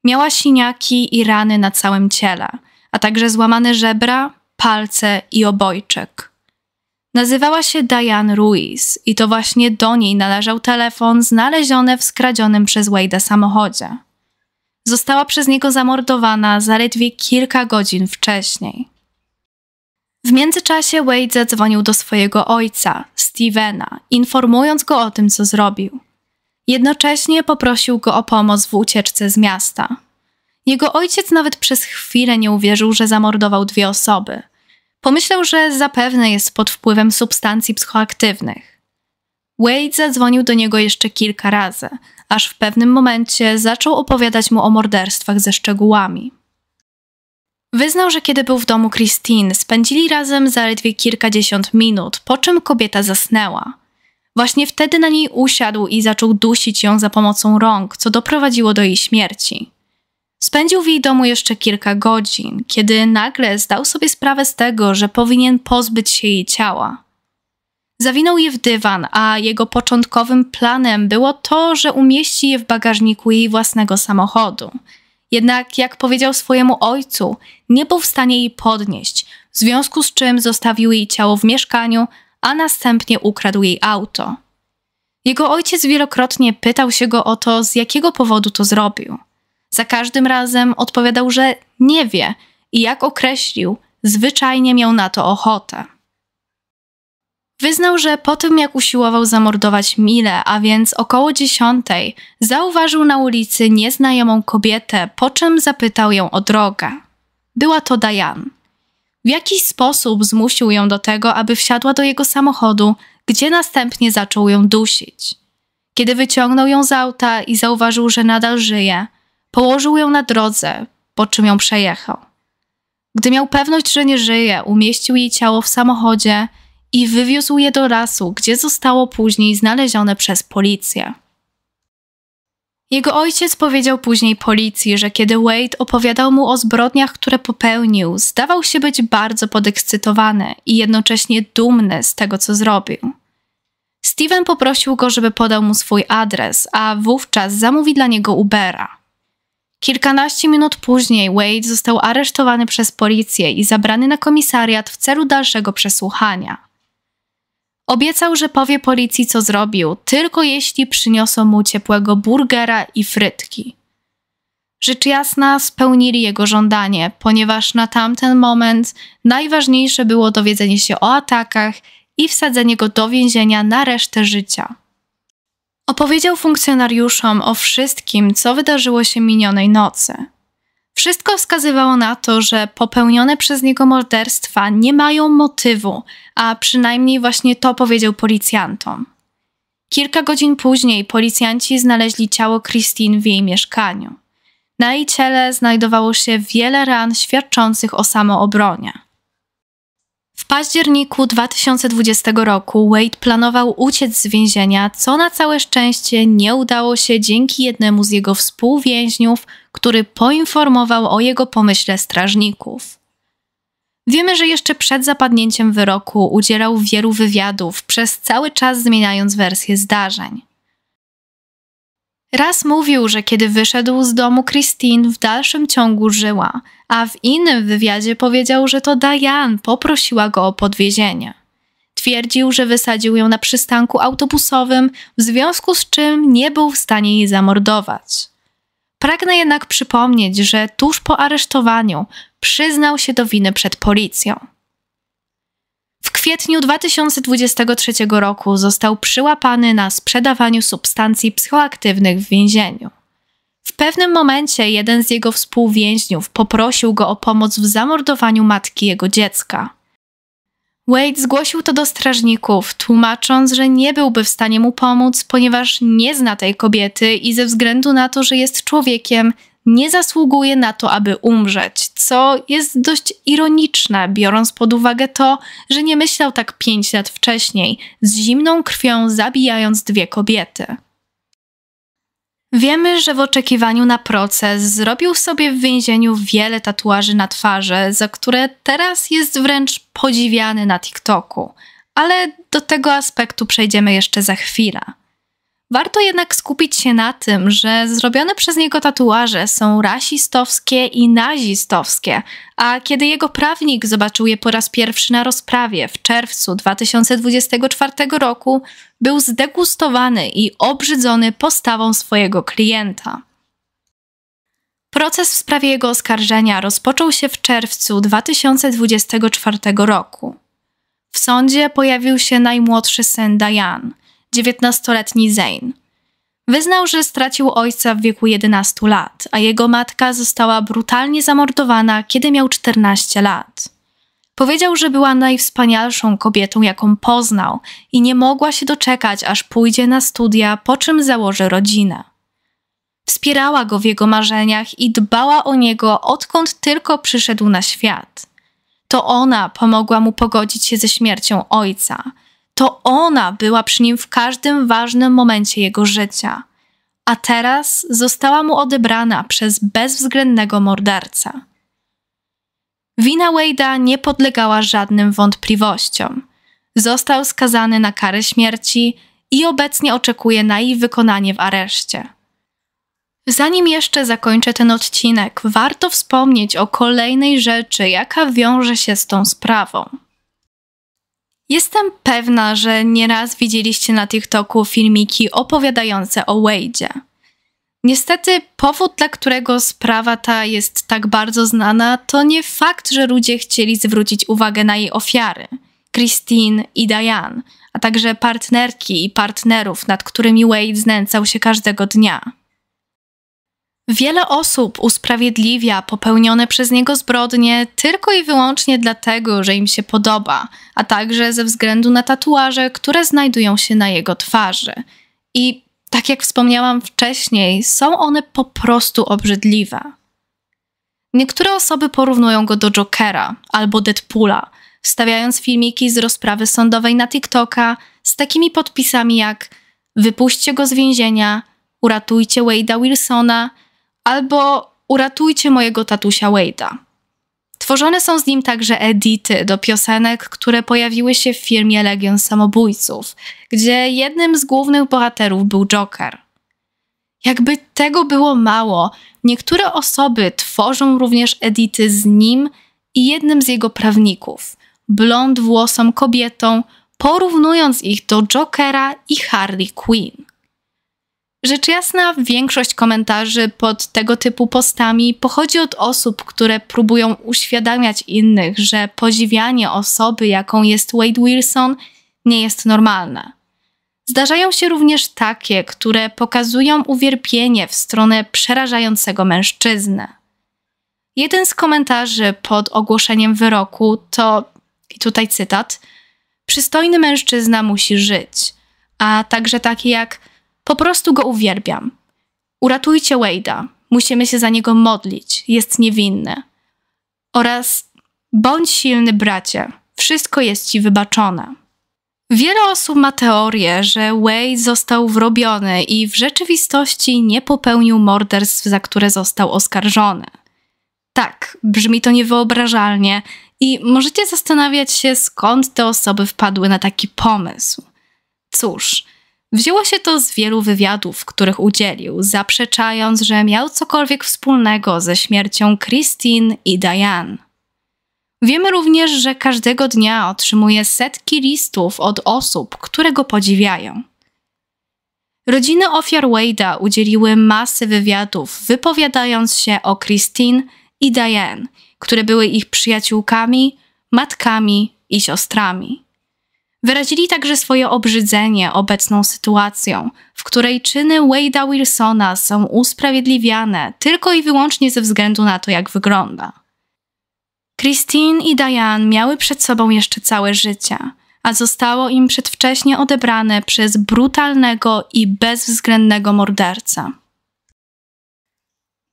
Miała siniaki i rany na całym ciele, a także złamane żebra, palce i obojczyk. Nazywała się Diane Ruiz i to właśnie do niej należał telefon znaleziony w skradzionym przez Wade'a samochodzie. Została przez niego zamordowana zaledwie kilka godzin wcześniej. W międzyczasie Wade zadzwonił do swojego ojca, Stevena, informując go o tym, co zrobił – Jednocześnie poprosił go o pomoc w ucieczce z miasta. Jego ojciec nawet przez chwilę nie uwierzył, że zamordował dwie osoby. Pomyślał, że zapewne jest pod wpływem substancji psychoaktywnych. Wade zadzwonił do niego jeszcze kilka razy, aż w pewnym momencie zaczął opowiadać mu o morderstwach ze szczegółami. Wyznał, że kiedy był w domu Christine, spędzili razem zaledwie kilkadziesiąt minut, po czym kobieta zasnęła. Właśnie wtedy na niej usiadł i zaczął dusić ją za pomocą rąk, co doprowadziło do jej śmierci. Spędził w jej domu jeszcze kilka godzin, kiedy nagle zdał sobie sprawę z tego, że powinien pozbyć się jej ciała. Zawinął je w dywan, a jego początkowym planem było to, że umieści je w bagażniku jej własnego samochodu. Jednak, jak powiedział swojemu ojcu, nie był w stanie jej podnieść, w związku z czym zostawił jej ciało w mieszkaniu, a następnie ukradł jej auto. Jego ojciec wielokrotnie pytał się go o to, z jakiego powodu to zrobił. Za każdym razem odpowiadał, że nie wie i jak określił, zwyczajnie miał na to ochotę. Wyznał, że po tym jak usiłował zamordować Milę, a więc około dziesiątej, zauważył na ulicy nieznajomą kobietę, po czym zapytał ją o drogę. Była to Diane. W jakiś sposób zmusił ją do tego, aby wsiadła do jego samochodu, gdzie następnie zaczął ją dusić. Kiedy wyciągnął ją z auta i zauważył, że nadal żyje, położył ją na drodze, po czym ją przejechał. Gdy miał pewność, że nie żyje, umieścił jej ciało w samochodzie i wywiózł je do lasu, gdzie zostało później znalezione przez policję. Jego ojciec powiedział później policji, że kiedy Wade opowiadał mu o zbrodniach, które popełnił, zdawał się być bardzo podekscytowany i jednocześnie dumny z tego, co zrobił. Steven poprosił go, żeby podał mu swój adres, a wówczas zamówi dla niego Ubera. Kilkanaście minut później Wade został aresztowany przez policję i zabrany na komisariat w celu dalszego przesłuchania. Obiecał, że powie policji, co zrobił, tylko jeśli przyniosą mu ciepłego burgera i frytki. Rzecz jasna, spełnili jego żądanie, ponieważ na tamten moment najważniejsze było dowiedzenie się o atakach i wsadzenie go do więzienia na resztę życia. Opowiedział funkcjonariuszom o wszystkim, co wydarzyło się minionej nocy. Wszystko wskazywało na to, że popełnione przez niego morderstwa nie mają motywu, a przynajmniej właśnie to powiedział policjantom. Kilka godzin później policjanci znaleźli ciało Christine w jej mieszkaniu. Na jej ciele znajdowało się wiele ran świadczących o samoobronie. W październiku 2020 roku Wade planował uciec z więzienia, co na całe szczęście nie udało się dzięki jednemu z jego współwięźniów, który poinformował o jego pomyśle strażników. Wiemy, że jeszcze przed zapadnięciem wyroku udzielał wielu wywiadów, przez cały czas zmieniając wersję zdarzeń. Raz mówił, że kiedy wyszedł z domu Christine w dalszym ciągu żyła, a w innym wywiadzie powiedział, że to Diane poprosiła go o podwiezienie. Twierdził, że wysadził ją na przystanku autobusowym, w związku z czym nie był w stanie jej zamordować. Pragnę jednak przypomnieć, że tuż po aresztowaniu przyznał się do winy przed policją kwietniu 2023 roku został przyłapany na sprzedawaniu substancji psychoaktywnych w więzieniu. W pewnym momencie jeden z jego współwięźniów poprosił go o pomoc w zamordowaniu matki jego dziecka. Wade zgłosił to do strażników, tłumacząc, że nie byłby w stanie mu pomóc, ponieważ nie zna tej kobiety i ze względu na to, że jest człowiekiem, nie zasługuje na to, aby umrzeć, co jest dość ironiczne, biorąc pod uwagę to, że nie myślał tak pięć lat wcześniej, z zimną krwią zabijając dwie kobiety. Wiemy, że w oczekiwaniu na proces zrobił sobie w więzieniu wiele tatuaży na twarzy, za które teraz jest wręcz podziwiany na TikToku. Ale do tego aspektu przejdziemy jeszcze za chwilę. Warto jednak skupić się na tym, że zrobione przez niego tatuaże są rasistowskie i nazistowskie, a kiedy jego prawnik zobaczył je po raz pierwszy na rozprawie w czerwcu 2024 roku, był zdegustowany i obrzydzony postawą swojego klienta. Proces w sprawie jego oskarżenia rozpoczął się w czerwcu 2024 roku. W sądzie pojawił się najmłodszy syn Diane – 19-letni Zayn. Wyznał, że stracił ojca w wieku 11 lat, a jego matka została brutalnie zamordowana, kiedy miał 14 lat. Powiedział, że była najwspanialszą kobietą, jaką poznał i nie mogła się doczekać, aż pójdzie na studia, po czym założy rodzinę. Wspierała go w jego marzeniach i dbała o niego, odkąd tylko przyszedł na świat. To ona pomogła mu pogodzić się ze śmiercią ojca – to ona była przy nim w każdym ważnym momencie jego życia, a teraz została mu odebrana przez bezwzględnego morderca. Wina Wade'a nie podlegała żadnym wątpliwościom. Został skazany na karę śmierci i obecnie oczekuje na jej wykonanie w areszcie. Zanim jeszcze zakończę ten odcinek, warto wspomnieć o kolejnej rzeczy, jaka wiąże się z tą sprawą. Jestem pewna, że nieraz widzieliście na TikToku filmiki opowiadające o Wade'zie. Niestety, powód, dla którego sprawa ta jest tak bardzo znana, to nie fakt, że ludzie chcieli zwrócić uwagę na jej ofiary, Christine i Diane, a także partnerki i partnerów, nad którymi Wade znęcał się każdego dnia. Wiele osób usprawiedliwia popełnione przez niego zbrodnie tylko i wyłącznie dlatego, że im się podoba, a także ze względu na tatuaże, które znajdują się na jego twarzy. I tak jak wspomniałam wcześniej, są one po prostu obrzydliwe. Niektóre osoby porównują go do Jokera albo Deadpoola, wstawiając filmiki z rozprawy sądowej na TikToka z takimi podpisami jak Wypuśćcie go z więzienia, uratujcie Wade'a Wilsona albo Uratujcie mojego tatusia Wade'a. Tworzone są z nim także edity do piosenek, które pojawiły się w filmie Legion Samobójców, gdzie jednym z głównych bohaterów był Joker. Jakby tego było mało, niektóre osoby tworzą również edity z nim i jednym z jego prawników, blond włosą kobietą, porównując ich do Jokera i Harley Quinn. Rzecz jasna, większość komentarzy pod tego typu postami pochodzi od osób, które próbują uświadamiać innych, że podziwianie osoby, jaką jest Wade Wilson, nie jest normalne. Zdarzają się również takie, które pokazują uwierpienie w stronę przerażającego mężczyzny. Jeden z komentarzy pod ogłoszeniem wyroku to, i tutaj cytat, przystojny mężczyzna musi żyć, a także takie jak po prostu go uwielbiam. Uratujcie Wade'a. Musimy się za niego modlić. Jest niewinny. Oraz bądź silny, bracie. Wszystko jest ci wybaczone. Wiele osób ma teorię, że Wade został wrobiony i w rzeczywistości nie popełnił morderstw, za które został oskarżony. Tak, brzmi to niewyobrażalnie i możecie zastanawiać się, skąd te osoby wpadły na taki pomysł. Cóż, Wzięło się to z wielu wywiadów, których udzielił, zaprzeczając, że miał cokolwiek wspólnego ze śmiercią Christine i Diane. Wiemy również, że każdego dnia otrzymuje setki listów od osób, które go podziwiają. Rodziny ofiar Wade'a udzieliły masy wywiadów, wypowiadając się o Christine i Diane, które były ich przyjaciółkami, matkami i siostrami. Wyrazili także swoje obrzydzenie obecną sytuacją, w której czyny Wade'a Wilsona są usprawiedliwiane tylko i wyłącznie ze względu na to, jak wygląda. Christine i Diane miały przed sobą jeszcze całe życie, a zostało im przedwcześnie odebrane przez brutalnego i bezwzględnego mordercę.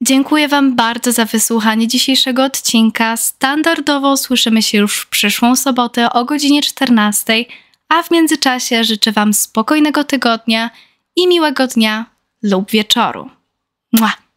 Dziękuję Wam bardzo za wysłuchanie dzisiejszego odcinka. Standardowo słyszymy się już w przyszłą sobotę o godzinie 14, a w międzyczasie życzę Wam spokojnego tygodnia i miłego dnia lub wieczoru. Muah.